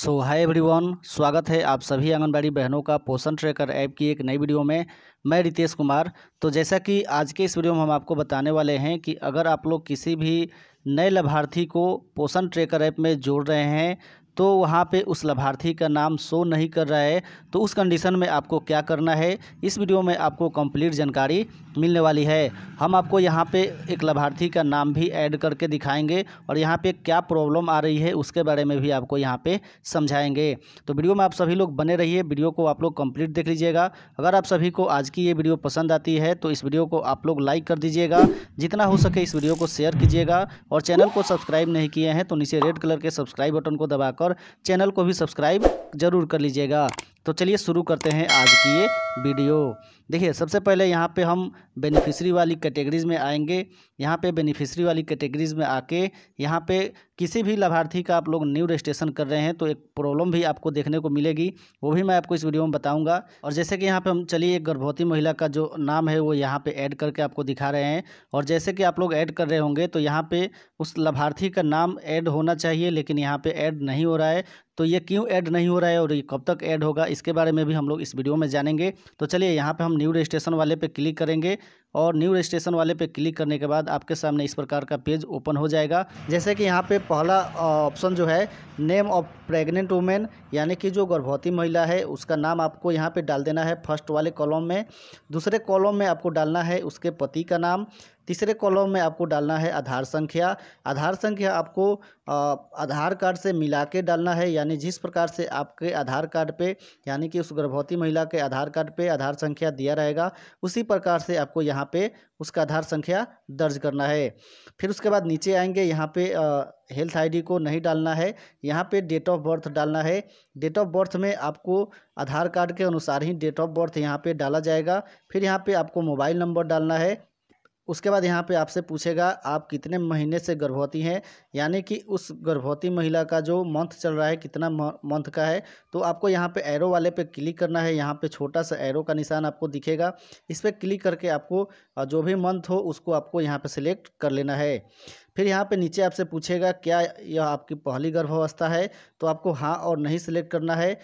सो hi everyone स्वागत है आप सभी आंगनबाड़ी बहनों का पोषण ट्रैकर ऐप की एक नई वीडियो में मैं रितेश कुमार तो जैसा कि आज के इस वीडियो में हम आपको बताने वाले हैं कि अगर आप लोग किसी भी नए लाभार्थी को पोषण ट्रैकर ऐप में जोड़ रहे हैं तो वहाँ पे उस लाभार्थी का नाम शो नहीं कर रहा है तो उस कंडीशन में आपको क्या करना है इस वीडियो में आपको कंप्लीट जानकारी मिलने वाली है हम आपको यहाँ पे एक लाभार्थी का नाम भी ऐड करके दिखाएंगे और यहाँ पे क्या प्रॉब्लम आ रही है उसके बारे में भी आपको यहाँ पे समझाएंगे तो वीडियो में आप सभी लोग बने रहिए वीडियो को आप लोग कंप्लीट देख लीजिएगा अगर आप सभी को आज की ये वीडियो पसंद आती है तो इस वीडियो को आप लोग लाइक कर दीजिएगा जितना हो सके इस वीडियो को शेयर कीजिएगा और चैनल को सब्सक्राइब नहीं किए हैं तो नीचे रेड कलर के सब्सक्राइब बटन को दबाकर और चैनल को भी सब्सक्राइब जरूर कर लीजिएगा तो चलिए शुरू करते हैं आज की ये वीडियो देखिए सबसे पहले यहाँ पे हम बेनिफिशरी वाली कैटेगरीज़ में आएंगे यहाँ पे बेनिफिशरी वाली कैटेगरीज़ में आके यहाँ पे किसी भी लाभार्थी का आप लोग न्यू रजिस्ट्रेशन कर रहे हैं तो एक प्रॉब्लम भी आपको देखने को मिलेगी वो भी मैं आपको इस वीडियो में बताऊंगा और जैसे कि यहाँ पे हम चलिए एक गर्भवती महिला का जो नाम है वो यहाँ पे ऐड करके आपको दिखा रहे हैं और जैसे कि आप लोग ऐड कर रहे होंगे तो यहाँ पे उस लाभार्थी का नाम ऐड होना चाहिए लेकिन यहाँ पर ऐड नहीं हो रहा है तो ये क्यों ऐड नहीं हो रहा है और ये कब तक ऐड होगा इसके बारे में भी हम लोग इस वीडियो में जानेंगे तो चलिए यहाँ पे हम न्यू रजिस्ट्रेशन वाले पे क्लिक करेंगे और न्यू रजिस्ट्रेशन वाले पे क्लिक करने के बाद आपके सामने इस प्रकार का पेज ओपन हो जाएगा जैसे कि यहाँ पे पहला ऑप्शन जो है नेम ऑफ प्रेग्नेंट वुमेन यानी कि जो गर्भवती महिला है उसका नाम आपको यहाँ पर डाल देना है फर्स्ट वाले कॉलम में दूसरे कॉलम में आपको डालना है उसके पति का नाम तीसरे कॉलम में आपको डालना है आधार संख्या आधार संख्या आपको आधार कार्ड से मिला के डालना है यानी जिस प्रकार से आपके आधार कार्ड पे यानी कि उस गर्भवती महिला के आधार कार्ड पे आधार संख्या दिया रहेगा उसी प्रकार से आपको यहाँ पे उसका आधार संख्या दर्ज करना है फिर उसके बाद नीचे आएंगे यहाँ पे आ, हेल्थ आईडी को नहीं डालना है यहाँ पे डेट ऑफ बर्थ डालना है डेट ऑफ बर्थ में आपको आधार कार्ड के अनुसार ही डेट ऑफ बर्थ यहाँ पे डाला जाएगा फिर यहाँ पे आपको मोबाइल नंबर डालना है उसके बाद यहाँ पे आपसे पूछेगा आप कितने महीने से गर्भवती हैं यानी कि उस गर्भवती महिला का जो मंथ चल रहा है कितना मंथ का है तो आपको यहाँ पे एरो वाले पे क्लिक करना है यहाँ पे छोटा सा एरो का निशान आपको दिखेगा इस पर क्लिक करके आपको जो भी मंथ हो उसको आपको यहाँ पर सिलेक्ट कर लेना है फिर यहाँ पे नीचे आपसे पूछेगा क्या यह आपकी पहली गर्भावस्था है तो आपको हाँ और नहीं सिलेक्ट करना है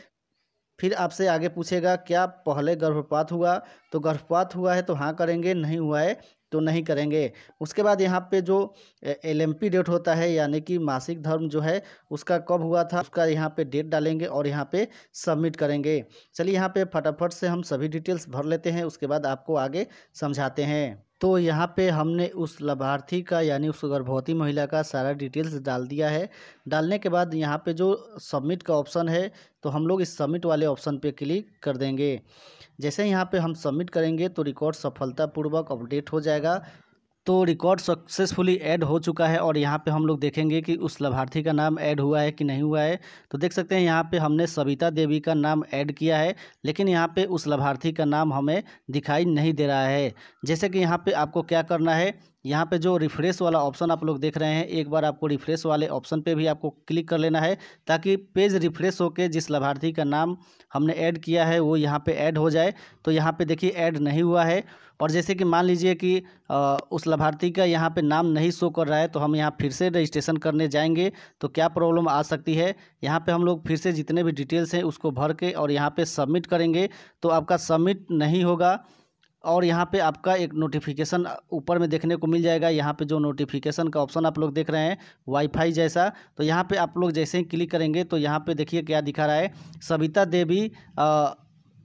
फिर आपसे आगे पूछेगा क्या पहले गर्भपात हुआ तो गर्भपात हुआ है तो हाँ करेंगे नहीं हुआ है तो नहीं करेंगे उसके बाद यहाँ पे जो एल डेट होता है यानी कि मासिक धर्म जो है उसका कब हुआ था उसका यहाँ पे डेट डालेंगे और यहाँ पे सबमिट करेंगे चलिए यहाँ पे फटाफट से हम सभी डिटेल्स भर लेते हैं उसके बाद आपको आगे समझाते हैं तो यहाँ पे हमने उस लाभार्थी का यानी उस गर्भवती महिला का सारा डिटेल्स डाल दिया है डालने के बाद यहाँ पे जो सबमिट का ऑप्शन है तो हम लोग इस सबमिट वाले ऑप्शन पे क्लिक कर देंगे जैसे यहाँ पे हम सबमिट करेंगे तो रिकॉर्ड सफलतापूर्वक अपडेट हो जाएगा तो रिकॉर्ड सक्सेसफुली ऐड हो चुका है और यहाँ पे हम लोग देखेंगे कि उस लाभार्थी का नाम ऐड हुआ है कि नहीं हुआ है तो देख सकते हैं यहाँ पे हमने सविता देवी का नाम ऐड किया है लेकिन यहाँ पे उस लाभार्थी का नाम हमें दिखाई नहीं दे रहा है जैसे कि यहाँ पे आपको क्या करना है यहाँ पे जो रिफ्रेश वाला ऑप्शन आप लोग देख रहे हैं एक बार आपको रिफ्रेश वाले ऑप्शन पे भी आपको क्लिक कर लेना है ताकि पेज रिफ्रेश होकर जिस लाभार्थी का नाम हमने ऐड किया है वो यहाँ पे ऐड हो जाए तो यहाँ पे देखिए ऐड नहीं हुआ है और जैसे कि मान लीजिए कि आ, उस लाभार्थी का यहाँ पे नाम नहीं शो कर रहा है तो हम यहाँ फिर से रजिस्ट्रेशन करने जाएंगे तो क्या प्रॉब्लम आ सकती है यहाँ पे हम लोग फिर से जितने भी डिटेल्स हैं उसको भर के और यहाँ पे सबमिट करेंगे तो आपका सबमिट नहीं होगा और यहाँ पे आपका एक नोटिफिकेशन ऊपर में देखने को मिल जाएगा यहाँ पे जो नोटिफिकेशन का ऑप्शन आप लोग देख रहे हैं वाईफाई जैसा तो यहाँ पे आप लोग जैसे ही क्लिक करेंगे तो यहाँ पे देखिए क्या दिखा रहा है Savita Devi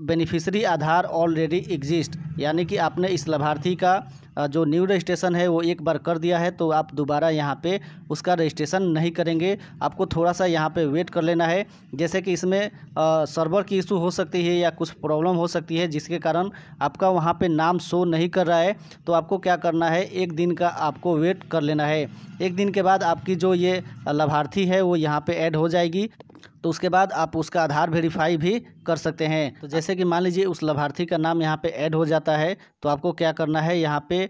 beneficiary Aadhaar already exist यानी कि आपने इस लाभार्थी का जो न्यू रजिस्ट्रेशन है वो एक बार कर दिया है तो आप दोबारा यहाँ पे उसका रजिस्ट्रेशन नहीं करेंगे आपको थोड़ा सा यहाँ पे वेट कर लेना है जैसे कि इसमें सर्वर की इशू हो सकती है या कुछ प्रॉब्लम हो सकती है जिसके कारण आपका वहाँ पर नाम शो नहीं कर रहा है तो आपको क्या करना है एक दिन का आपको वेट कर लेना है एक दिन के बाद आपकी जो ये लाभार्थी है वो यहाँ पर ऐड हो जाएगी तो उसके बाद आप उसका आधार वेरीफाई भी कर सकते हैं तो जैसे कि मान लीजिए उस लाभार्थी का नाम यहाँ पे ऐड हो जाता है तो आपको क्या करना है यहाँ पे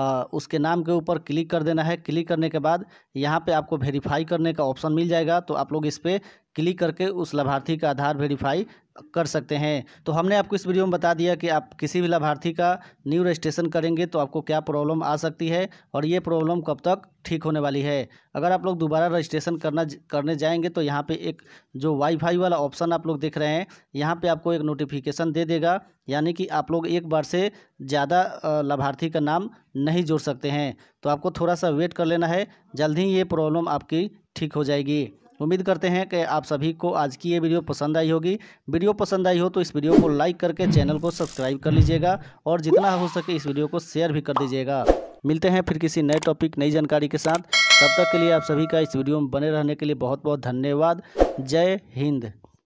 उसके नाम के ऊपर क्लिक कर देना है क्लिक करने के बाद यहाँ पे आपको वेरीफाई करने का ऑप्शन मिल जाएगा तो आप लोग इस पर क्लिक करके उस लाभार्थी का आधार वेरीफाई कर सकते हैं तो हमने आपको इस वीडियो में बता दिया कि आप किसी भी लाभार्थी का न्यू रजिस्ट्रेशन करेंगे तो आपको क्या प्रॉब्लम आ सकती है और ये प्रॉब्लम कब तक ठीक होने वाली है अगर आप लोग दोबारा रजिस्ट्रेशन करना करने जाएंगे तो यहाँ पे एक जो वाईफाई वाला ऑप्शन आप लोग देख रहे हैं यहाँ पे आपको एक नोटिफिकेशन दे देगा यानी कि आप लोग एक बार से ज़्यादा लाभार्थी का नाम नहीं जोड़ सकते हैं तो आपको थोड़ा सा वेट कर लेना है जल्द ही ये प्रॉब्लम आपकी ठीक हो जाएगी उम्मीद करते हैं कि आप सभी को आज की ये वीडियो पसंद आई होगी वीडियो पसंद आई हो तो इस वीडियो को लाइक करके चैनल को सब्सक्राइब कर लीजिएगा और जितना हो सके इस वीडियो को शेयर भी कर दीजिएगा मिलते हैं फिर किसी नए टॉपिक नई जानकारी के साथ तब तक के लिए आप सभी का इस वीडियो में बने रहने के लिए बहुत बहुत धन्यवाद जय हिंद